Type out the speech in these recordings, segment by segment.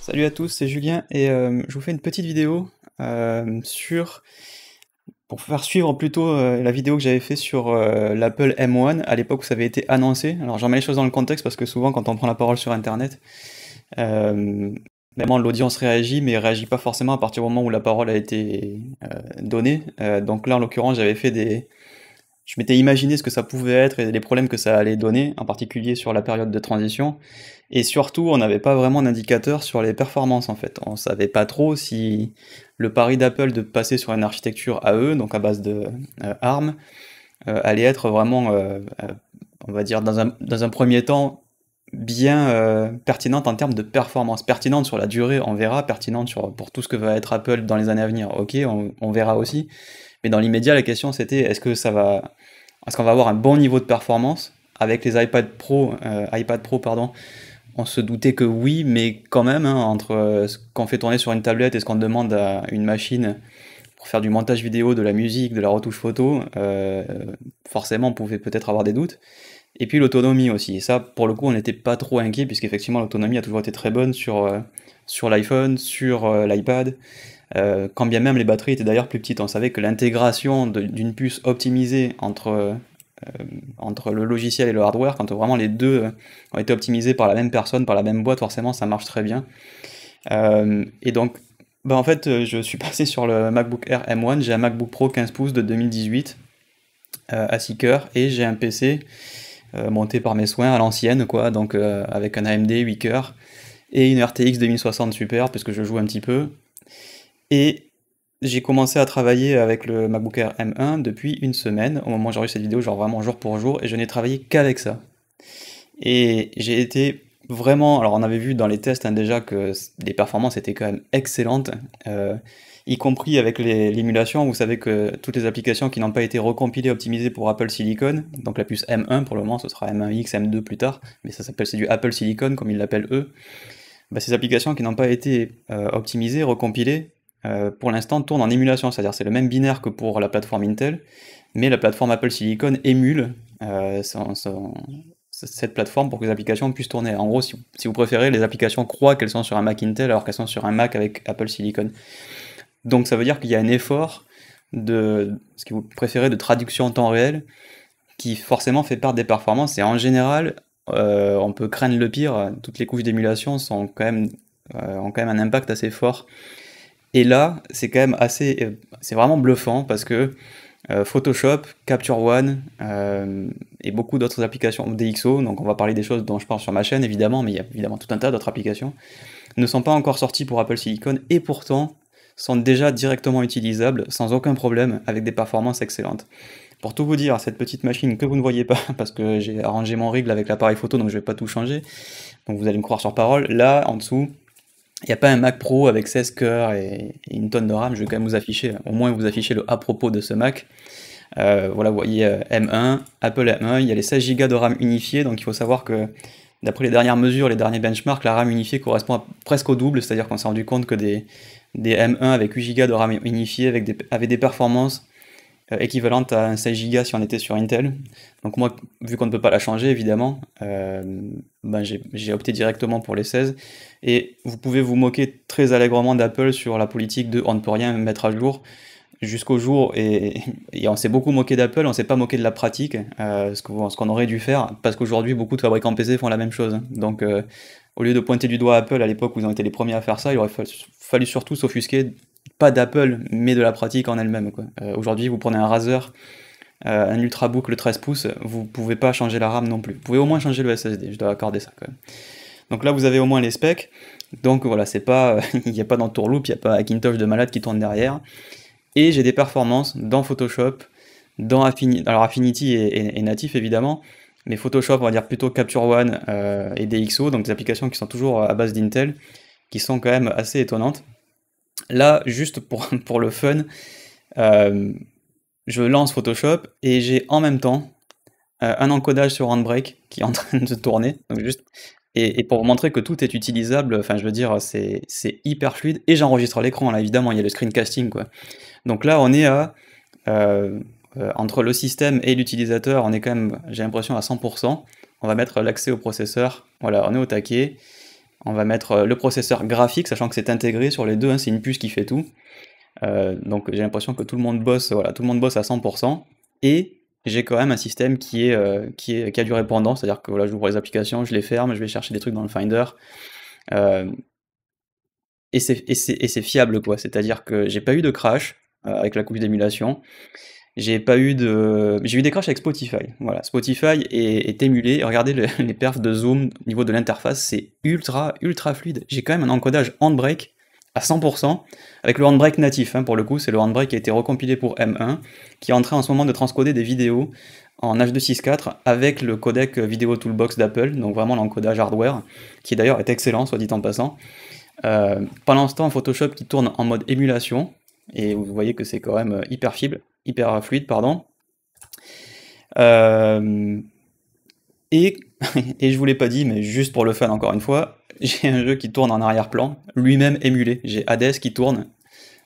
Salut à tous, c'est Julien et euh, je vous fais une petite vidéo euh, sur pour faire suivre plutôt euh, la vidéo que j'avais fait sur l'Apple M1 à l'époque où ça avait été annoncé. Alors j'en mets les choses dans le contexte parce que souvent quand on prend la parole sur Internet, l'audience réagit mais réagit pas forcément à partir du moment où la parole a été donnée. donc là en l'occurrence j'avais fait des, je m'étais imaginé ce que ça pouvait être et les problèmes que ça allait donner, en particulier sur la période de transition. Et surtout, on n'avait pas vraiment d'indicateur sur les performances en fait. On savait pas trop si le pari d'Apple de passer sur une architecture AE, donc à base de euh, ARM, euh, allait être vraiment, euh, on va dire, dans un, premier temps, bien pertinente en termes de performance. Pertinente sur la durée, on verra. Pertinente pour tout ce que va être Apple dans les années à venir, ok, on verra aussi mais dans l'immédiat, la question c'était est-ce que ça va, est-ce qu'on va avoir un bon niveau de performance avec les iPad Pro, euh, iPad Pro pardon. On se doutait que oui, mais quand même, hein, entre euh, ce qu'on fait tourner sur une tablette et ce qu'on demande à une machine pour faire du montage vidéo, de la musique, de la retouche photo, euh, forcément, on pouvait peut-être avoir des doutes. Et puis l'autonomie aussi. Et ça, pour le coup, on n'était pas trop inquiet, puisqu'effectivement, l'autonomie a toujours été très bonne sur, sur l'iPhone, sur l'iPad. Euh, quand bien même les batteries étaient d'ailleurs plus petites, on savait que l'intégration d'une puce optimisée entre, euh, entre le logiciel et le hardware, quand vraiment les deux ont été optimisés par la même personne, par la même boîte, forcément ça marche très bien. Euh, et donc, ben, en fait, je suis passé sur le MacBook Air M1, j'ai un MacBook Pro 15 pouces de 2018 à 6 cœurs et j'ai un PC monté par mes soins à l'ancienne, quoi, donc avec un AMD 8 cœurs et une RTX 2060 Super, puisque je joue un petit peu, et j'ai commencé à travailler avec le MacBook Air M1 depuis une semaine, au moment où j'ai reçu cette vidéo, genre vraiment jour pour jour, et je n'ai travaillé qu'avec ça. Et j'ai été vraiment. Alors, on avait vu dans les tests hein, déjà que les performances étaient quand même excellentes, euh, y compris avec l'émulation. Vous savez que toutes les applications qui n'ont pas été recompilées, optimisées pour Apple Silicon, donc la puce M1 pour le moment, ce sera M1X, M2 plus tard, mais ça s'appelle c'est du Apple Silicon comme ils l'appellent eux. Bah, ces applications qui n'ont pas été euh, optimisées, recompilées, euh, pour l'instant tourne en émulation, c'est-à-dire c'est le même binaire que pour la plateforme Intel, mais la plateforme Apple Silicon émule euh, cette plateforme pour que les applications puissent tourner. En gros, si, vous préférez, les applications croient qu'elles sont sur un Mac Intel alors qu'elles sont sur un Mac avec Apple Silicon. Donc ça veut dire qu'il y a un effort de ce que vous préférez de traduction en temps réel qui forcément fait part des performances et en général euh, on peut craindre le pire toutes les couches d'émulation sont quand même ont quand même un impact assez fort et là, c'est quand même assez, euh, c'est vraiment bluffant parce que euh, Photoshop, Capture One euh, et beaucoup d'autres applications DxO, donc on va parler des choses dont je parle sur ma chaîne évidemment, mais il y a évidemment tout un tas d'autres applications, ne sont pas encore sorties pour Apple Silicon et pourtant sont déjà directement utilisables sans aucun problème avec des performances excellentes. Pour tout vous dire, cette petite machine que vous ne voyez pas, parce que j'ai arrangé mon règle avec l'appareil photo, donc je ne vais pas tout changer, donc vous allez me croire sur parole, là en dessous, il n'y a pas un Mac Pro avec 16 cœurs et, une tonne de RAM. Je vais quand même vous afficher, au moins vous afficher le à propos de ce Mac. Euh, voilà, vous voyez euh, M1, Apple M1, il y a les 16 Go de RAM unifiée, donc il faut savoir que d'après les dernières mesures, les derniers benchmarks, la RAM unifiée correspond presque au double, c'est-à-dire qu'on s'est rendu compte que des, des M1 avec 8 Go de RAM unifiée avec des, avaient des performances euh, équivalente à un 16 Go si on était sur Intel. Donc moi, vu qu'on ne peut pas la changer, évidemment, euh, ben, j'ai opté directement pour les 16. Et vous pouvez vous moquer très allègrement d'Apple sur la politique de on ne peut rien mettre à jour jusqu'au jour, et, on s'est beaucoup moqué d'Apple, on s'est pas moqué de la pratique, euh, ce qu'on aurait dû faire, parce qu'aujourd'hui, beaucoup de fabricants PC font la même chose. Donc, au lieu de pointer du doigt Apple à l'époque où ils ont été les premiers à faire ça, il aurait fallu, fallu surtout s'offusquer pas d'Apple, mais de la pratique en elle-même. Euh, aujourd'hui, vous prenez un Razer, euh, un Ultrabook, le 13 pouces, vous pouvez pas changer la RAM non plus. Vous pouvez au moins changer le SSD, je dois accorder ça quand même. Donc là, vous avez au moins les specs. Donc voilà, c'est pas, euh, il n'y a pas d'entourloupe, il n'y a pas Akintosh de malade qui tourne derrière. Et j'ai des performances dans Photoshop, dans Affinity. Alors Affinity est, natif évidemment, mais Photoshop, on va dire plutôt Capture One et DxO, donc des applications qui sont toujours à base d'Intel, qui sont quand même assez étonnantes. Là, juste pour, pour le fun, euh, je lance Photoshop et j'ai en même temps euh, un encodage sur Handbrake qui est en train de tourner. Donc juste, et, et, pour vous montrer que tout est utilisable, enfin je veux dire, c'est hyper fluide et j'enregistre l'écran. Là, évidemment, il y a le screencasting. Quoi. Donc là, on est à. Euh, entre le système et l'utilisateur, on est quand même, j'ai l'impression, à 100%. On va mettre l'accès au processeur. Voilà, on est au taquet. On va mettre euh, le processeur graphique, sachant que c'est intégré sur les deux, hein, c'est une puce qui fait tout. Euh, donc j'ai l'impression que tout le monde bosse, voilà, tout le monde bosse à 100%. Et j'ai quand même un système qui, est, euh, qui, est, a du répondant, c'est-à-dire que voilà, j'ouvre les applications, je les ferme, je vais chercher des trucs dans le Finder. et c'est fiable, quoi. C'est-à-dire que j'ai pas eu de crash avec la couche d'émulation j'ai pas eu de. J'ai eu des crashs avec Spotify. Voilà, Spotify est, émulé. Regardez les perfs de zoom au niveau de l'interface, c'est ultra, ultra fluide. J'ai quand même un encodage handbrake à 100%, avec le handbrake natif. Hein, pour le coup, c'est le handbrake qui a été recompilé pour M1, qui est en train en ce moment de transcoder des vidéos en H264 avec le codec vidéo Toolbox d'Apple, donc vraiment l'encodage hardware, qui d'ailleurs est excellent, soit dit en passant. Euh, pendant ce temps, Photoshop qui tourne en mode émulation, et vous voyez que c'est quand même euh, hyper fiable hyper fluide, pardon. Euh, et, et je vous l'ai pas dit, mais juste pour le fun encore une fois, j'ai un jeu qui tourne en arrière-plan, lui-même émulé. J'ai Hades qui tourne,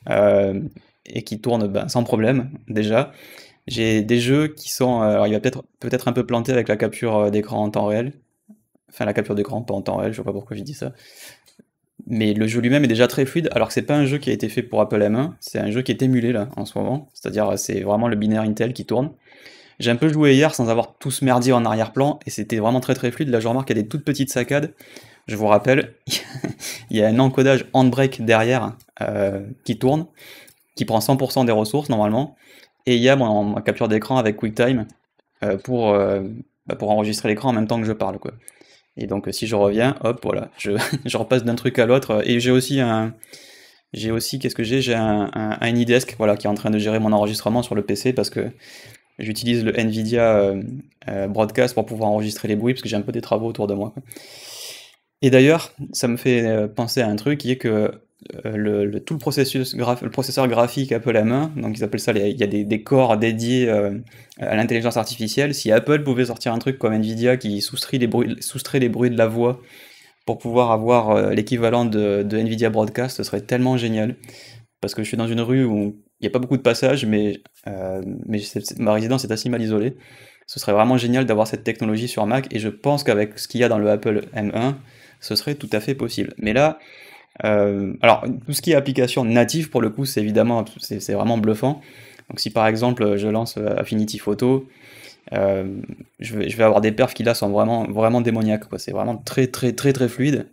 euh, et qui tourne ben, sans problème déjà. J'ai des jeux qui sont... Euh, alors il va peut-être peut, -être, un peu planter avec la capture d'écran en temps réel. Enfin la capture d'écran, pas en temps réel, je vois pas pourquoi je dis ça mais le jeu lui-même est déjà très fluide, alors que c'est pas un jeu qui a été fait pour Apple M1, c'est un jeu qui est émulé là en ce moment, c'est-à-dire euh, c'est vraiment le binaire Intel qui tourne. J'ai un peu joué hier sans avoir tout ce merdier en arrière-plan et c'était vraiment très très fluide. Là, je remarque qu'il y a des toutes petites saccades. Je vous rappelle, il y a un encodage handbrake derrière euh, qui tourne, qui prend 100% des ressources normalement. Et il y a mon capture d'écran avec QuickTime euh, pour, bah, pour enregistrer l'écran en même temps que je parle. Quoi. Et donc, euh, si je reviens, hop, voilà, je, je repasse d'un truc à l'autre. Euh, et j'ai aussi un. J'ai aussi, qu'est-ce que j'ai J'ai un, un, voilà, qui est en train de gérer mon enregistrement sur le PC parce que j'utilise le NVIDIA euh, Broadcast pour pouvoir enregistrer les bruits parce que j'ai un peu des travaux autour de moi. Et d'ailleurs, ça me fait penser à un truc qui est que euh, le, tout le, processus le processeur graphique Apple m main, donc ils appellent ça, il y a des, des corps dédiés euh, à l'intelligence artificielle. Si Apple pouvait sortir un truc comme Nvidia qui soustrait les bruits, soustrait les bruits de la voix pour pouvoir avoir euh, l'équivalent de, Nvidia Broadcast, ce serait tellement génial. Parce que je suis dans une rue où il n'y a pas beaucoup de passages, mais, mais ma résidence est assez mal isolée. Ce serait vraiment génial d'avoir cette technologie sur Mac, et je pense qu'avec ce qu'il y a dans le Apple M1, ce serait tout à fait possible. Mais là, euh, alors, tout ce qui est application native, pour le coup, c'est évidemment, c'est vraiment bluffant. Donc, si par exemple, je lance euh, Affinity Photo, euh, je, vais, avoir des perfs qui là sont vraiment, vraiment démoniaques. C'est vraiment très, très, très, très fluide.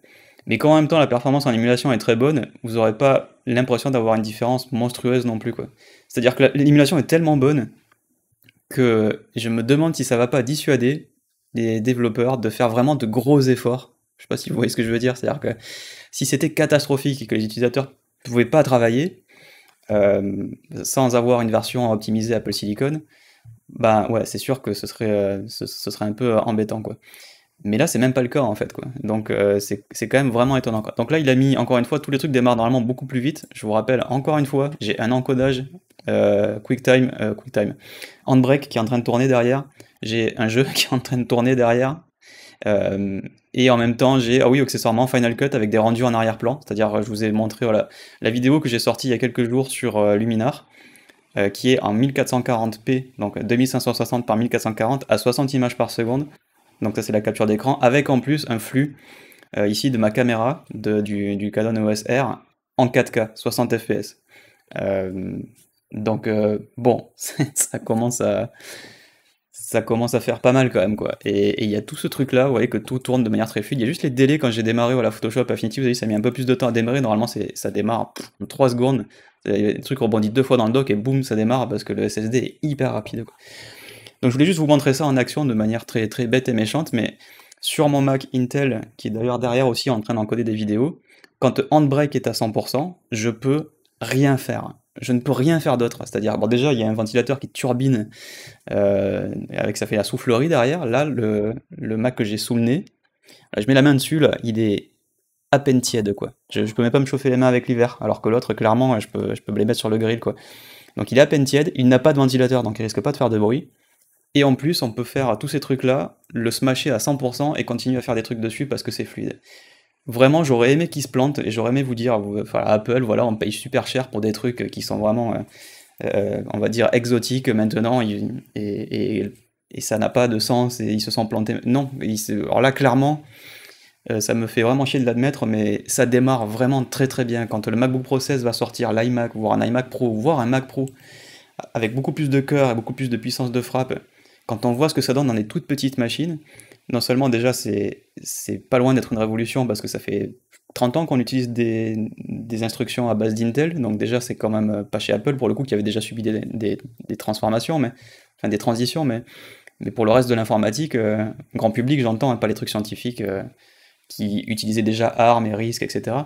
Mais quand en même temps la performance en émulation est très bonne, vous n'aurez pas l'impression d'avoir une différence monstrueuse non plus. C'est-à-dire que l'émulation est tellement bonne que je me demande si ça va pas dissuader les développeurs de faire vraiment de gros efforts je sais pas si vous voyez ce que je veux dire. C'est-à-dire que si c'était catastrophique et que les utilisateurs ne pouvaient pas travailler euh, sans avoir une version optimisée Apple Silicon, ben ouais, c'est sûr que ce serait, euh, ce, un peu embêtant quoi. Mais là, c'est même pas le cas en fait quoi. Donc euh, c'est quand même vraiment étonnant quoi. Donc là, il a mis encore une fois tous les trucs démarrent normalement beaucoup plus vite. Je vous rappelle encore une fois, j'ai un encodage QuickTime, QuickTime, Handbrake qui est en train de tourner derrière. J'ai un jeu qui est en train de tourner derrière. Et en même temps, j'ai, ah oui, accessoirement, Final Cut avec des rendus en arrière-plan. C'est-à-dire, euh, je vous ai montré la vidéo que j'ai sortie il y a quelques jours sur euh, Luminar, euh, qui est en 1440p, donc 2560 par 1440 à 60 images par seconde. Donc ça, c'est la capture d'écran, avec en plus un flux ici de ma caméra, du, du Canon EOS R, en 4K, 60 fps. donc, bon, ça commence à ça commence à faire pas mal quand même quoi. Et il y a tout ce truc là, vous voyez que tout tourne de manière très fluide. Il y a juste les délais quand j'ai démarré voilà Photoshop, Affinity, vous avez vu ça a un peu plus de temps à démarrer. Normalement c'est ça démarre trois 3 secondes, le truc rebondit deux fois dans le dock et boum ça démarre parce que le SSD est hyper rapide. Donc je voulais juste vous montrer ça en action de manière très très bête et méchante, mais sur mon Mac Intel qui est d'ailleurs derrière aussi en train d'encoder des vidéos, quand Handbrake est à 100%, je peux rien faire je ne peux rien faire d'autre. C'est-à-dire, bon, déjà, il y a un ventilateur qui turbine, euh, avec ça fait la soufflerie derrière. Là, le, Mac que j'ai sous le nez, je mets la main dessus, là, il est à peine tiède, quoi. Je, ne peux même pas me chauffer les mains avec l'hiver, alors que l'autre, clairement, je peux, je peux me les mettre sur le grill, quoi. Donc il est à peine tiède, il n'a pas de ventilateur, donc il risque pas de faire de bruit. Et en plus, on peut faire tous ces trucs-là, le smasher à 100% et continuer à faire des trucs dessus parce que c'est fluide. Vraiment, j'aurais aimé qu'ils se plantent et j'aurais aimé vous dire, Apple, voilà, on paye super cher pour des trucs qui sont vraiment, euh, euh, on va dire, exotiques maintenant et, ça n'a pas de sens et ils se sont plantés. Non, alors là, clairement, euh, ça me fait vraiment chier de l'admettre, mais ça démarre vraiment très très bien. Quand le MacBook Pro 16 va sortir, l'iMac, voire un iMac Pro, voire un Mac Pro, avec beaucoup plus de cœur et beaucoup plus de puissance de frappe, quand on voit ce que ça donne dans les toutes petites machines, non seulement déjà c'est pas loin d'être une révolution parce que ça fait 30 ans qu'on utilise des, instructions à base d'Intel, donc déjà c'est quand même euh, pas chez Apple pour le coup qui avait déjà subi des, transformations, mais enfin des transitions, mais, mais pour le reste de l'informatique, euh, grand public j'entends, hein, pas les trucs scientifiques euh, qui utilisaient déjà armes et risques, etc.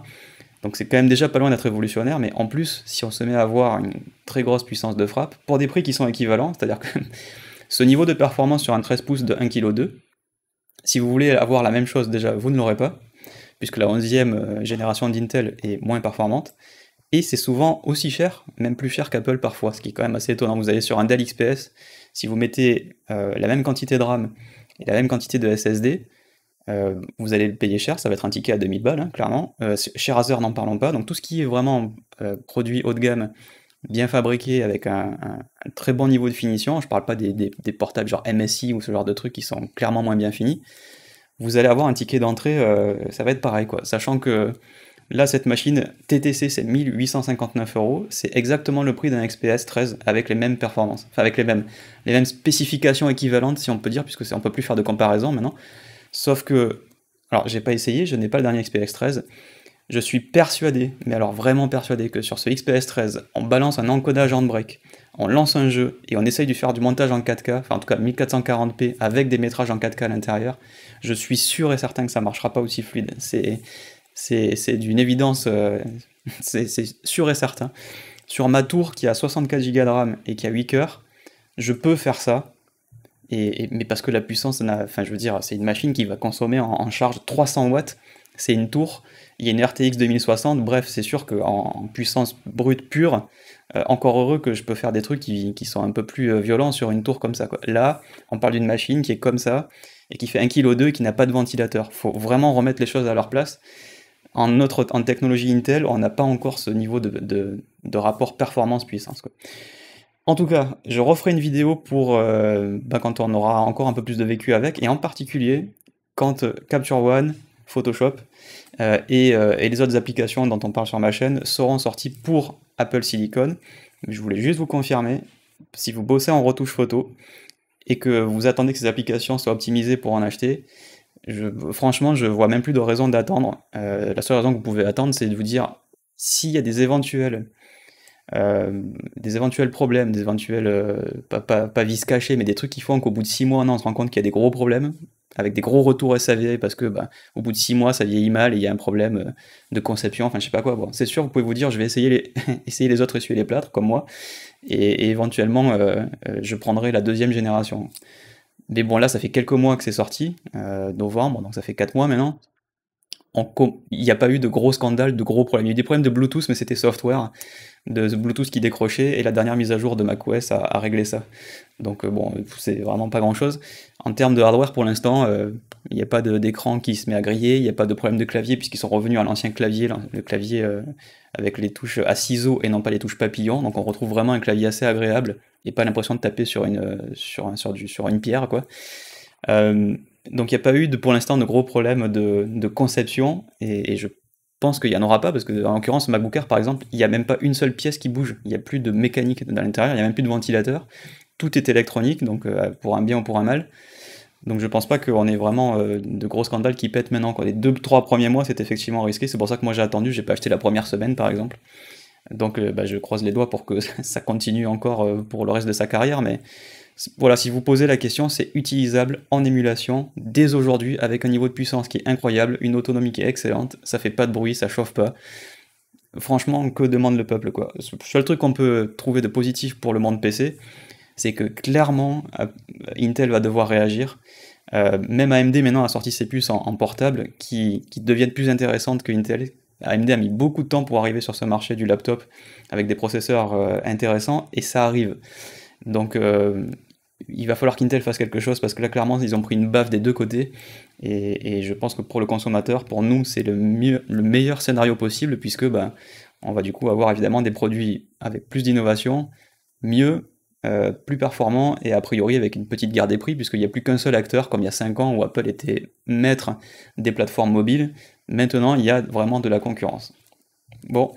Donc c'est quand même déjà pas loin d'être révolutionnaire, mais en plus si on se met à avoir une très grosse puissance de frappe pour des prix qui sont équivalents, c'est-à-dire que ce niveau de performance sur un 13 pouces de 1,2 kg, si vous voulez avoir la même chose, déjà, vous ne l'aurez pas, puisque la 11e euh, génération d'Intel est moins performante. Et c'est souvent aussi cher, même plus cher qu'Apple parfois, ce qui est quand même assez étonnant. Vous allez sur un Dell XPS, si vous mettez euh, la même quantité de RAM et la même quantité de SSD, euh, vous allez le payer cher, ça va être un ticket à 2000 balles, hein, clairement. chez Razer, n'en parlons pas. Donc tout ce qui est vraiment produit haut de gamme bien fabriqué avec un, très bon niveau de finition, je parle pas des, portables genre MSI ou ce genre de trucs qui sont clairement moins bien finis, vous allez avoir un ticket d'entrée, euh, ça va être pareil quoi. Sachant que là, cette machine TTC, c'est 1859 euros, c'est exactement le prix d'un XPS 13 avec les mêmes performances, enfin avec les mêmes, les mêmes spécifications équivalentes si on peut dire, puisque on peut plus faire de comparaison maintenant. Sauf que, alors j'ai pas essayé, je n'ai pas le dernier XPS 13 je suis persuadé, mais alors vraiment persuadé, que sur ce XPS 13, on balance un encodage en break, on lance un jeu et on essaye de faire du montage en 4K, enfin en tout cas 1440p avec des métrages en 4K à l'intérieur, je suis sûr et certain que ça marchera pas aussi fluide. C'est, c'est, d'une évidence, euh, c'est, sûr et certain. Sur ma tour qui a 64 Go de RAM et qui a 8 coeurs, je peux faire ça, et, mais parce que la puissance, enfin je veux dire, c'est une machine qui va consommer en charge 300 watts c'est une tour, il y a une RTX 2060, bref, c'est sûr qu'en puissance brute pure, euh, encore heureux que je peux faire des trucs qui, sont un peu plus euh, violents sur une tour comme ça. Là, on parle d'une machine qui est comme ça, et qui fait 1,2 kg et qui n'a pas de ventilateur. faut vraiment remettre les choses à leur place. En, en technologie Intel, on n'a pas encore ce niveau de, rapport performance-puissance. En tout cas, je referai une vidéo pour euh, ben, quand on aura encore un peu plus de vécu avec, et en particulier quand Capture One Photoshop euh, euh, et, les autres applications dont on parle sur ma chaîne seront sorties pour Apple Silicon. Je voulais juste vous confirmer, si vous bossez en retouche photo et que vous attendez que ces applications soient optimisées pour en acheter, franchement, je vois même plus de raison d'attendre. Euh, la seule raison que vous pouvez attendre, c'est de vous dire s'il y a des éventuels des éventuels problèmes, des éventuels, pas, pas, pas cachés, mais des trucs qui font qu'au bout de 6 mois, on se rend compte qu'il y a des gros problèmes, avec des gros retours SAV parce que bah, au bout de six mois ça vieillit mal et il y a un problème euh, de conception, enfin je sais pas quoi. Bon, c'est sûr, vous pouvez vous dire je vais essayer les, essayer les autres essuyer les plâtres comme moi et, éventuellement euh, euh, je prendrai la deuxième génération. Mais bon là ça fait quelques mois que c'est sorti, novembre, donc ça fait quatre mois maintenant il n'y a pas eu de gros scandales, de gros problèmes. Il y a eu des problèmes de Bluetooth, mais c'était software, de Bluetooth qui décrochait, et la dernière mise à jour de macOS a, réglé ça. Donc euh, bon, c'est vraiment pas grand-chose. En termes de hardware, pour l'instant, euh, il n'y a pas d'écran qui se met à griller, il n'y a pas de problème de clavier, puisqu'ils sont revenus à l'ancien clavier, le clavier euh, avec les touches à ciseaux et non pas les touches papillons. Donc on retrouve vraiment un clavier assez agréable, et pas l'impression de taper sur une, sur, sur une pierre, quoi. Euh, donc il n'y a pas eu pour l'instant de gros problèmes de, conception et, je pense qu'il n'y en aura pas parce que en l'occurrence MacBook Air par exemple, il n'y a même pas une seule pièce qui bouge, il n'y a plus de mécanique dans l'intérieur, il n'y a même plus de ventilateur, tout est électronique donc euh, pour un bien ou pour un mal. Donc je pense pas qu'on ait vraiment euh, de gros scandales qui pètent maintenant. Les deux, trois premiers mois, c'est effectivement risqué. C'est pour ça que moi j'ai attendu, j'ai pas acheté la première semaine par exemple. Donc euh, bah, je croise les doigts pour que ça continue encore pour le reste de sa carrière, mais voilà, si vous posez la question, c'est utilisable en émulation dès aujourd'hui avec un niveau de puissance qui est incroyable, une autonomie qui est excellente, ça fait pas de bruit, ça chauffe pas. Franchement, que demande le peuple quoi Le seul truc qu'on peut trouver de positif pour le monde PC, c'est que clairement euh, Intel va devoir réagir. Euh, même AMD maintenant a sorti ses puces en, portable qui, qui, deviennent plus intéressantes que Intel. AMD a mis beaucoup de temps pour arriver sur ce marché du laptop avec des processeurs euh, intéressants et ça arrive. Donc il va falloir qu'Intel fasse quelque chose parce que là, clairement, ils ont pris une baffe des deux côtés. Et, je pense que pour le consommateur, pour nous, c'est le, meilleur scénario possible puisque ben, on va du coup avoir évidemment des produits avec plus d'innovation, mieux, euh, plus performants et a priori avec une petite guerre des prix puisqu'il n'y a plus qu'un seul acteur comme il y a 5 ans où Apple était maître des plateformes mobiles. Maintenant, il y a vraiment de la concurrence. Bon,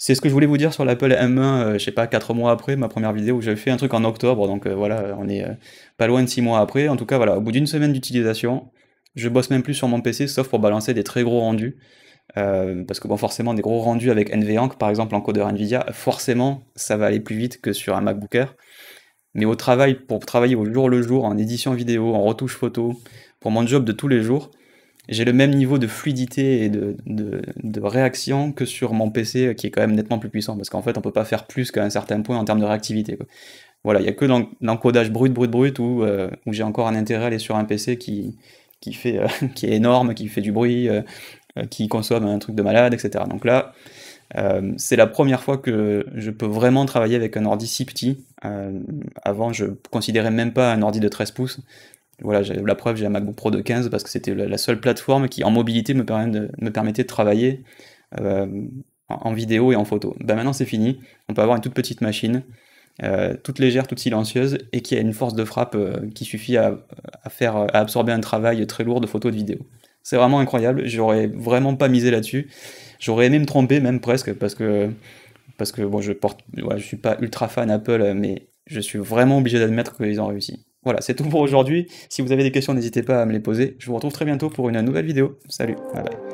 c'est ce que je voulais vous dire sur l'Apple M1, je euh, je sais pas, 4 mois après ma première vidéo où j'avais fait un truc en octobre, donc euh, voilà, on est euh, pas loin de 6 mois après. En tout cas, voilà, au bout d'une semaine d'utilisation, je bosse même plus sur mon PC, sauf pour balancer des très gros rendus. parce que bon, forcément, des gros rendus avec NVENC, par exemple, en codeur NVIDIA, forcément, ça va aller plus vite que sur un MacBook Air. Mais au travail, pour travailler au jour le jour, en édition vidéo, en retouche photo, pour mon job de tous les jours, j'ai le même niveau de fluidité et de, réaction que sur mon PC qui est quand même nettement plus puissant parce qu'en fait on peut pas faire plus qu'à un certain point en termes de réactivité. Voilà, il n'y a que l'encodage brut, brut, brut où, euh, où j'ai encore un intérêt à aller sur un PC qui, fait, euh, qui est énorme, qui fait du bruit, euh, qui consomme un truc de malade, etc. Donc là, c'est la première fois que je peux vraiment travailler avec un ordi si petit. avant, je considérais même pas un ordi de 13 pouces voilà, la preuve, j'ai un MacBook Pro de 15 parce que c'était la seule plateforme qui, en mobilité, me, de, permettait de travailler euh, en, vidéo et en photo. Ben maintenant, c'est fini. On peut avoir une toute petite machine, euh, toute légère, toute silencieuse, et qui a une force de frappe euh, qui suffit à, faire, absorber un travail très lourd de photos et de vidéos. C'est vraiment incroyable. J'aurais vraiment pas misé là-dessus. J'aurais aimé me tromper, même presque, parce que, parce que bon, je porte, je suis pas ultra fan Apple, mais je suis vraiment obligé d'admettre qu'ils ont réussi. Voilà, c'est tout pour aujourd'hui. Si vous avez des questions, n'hésitez pas à me les poser. Je vous retrouve très bientôt pour une nouvelle vidéo. Salut, bye bye.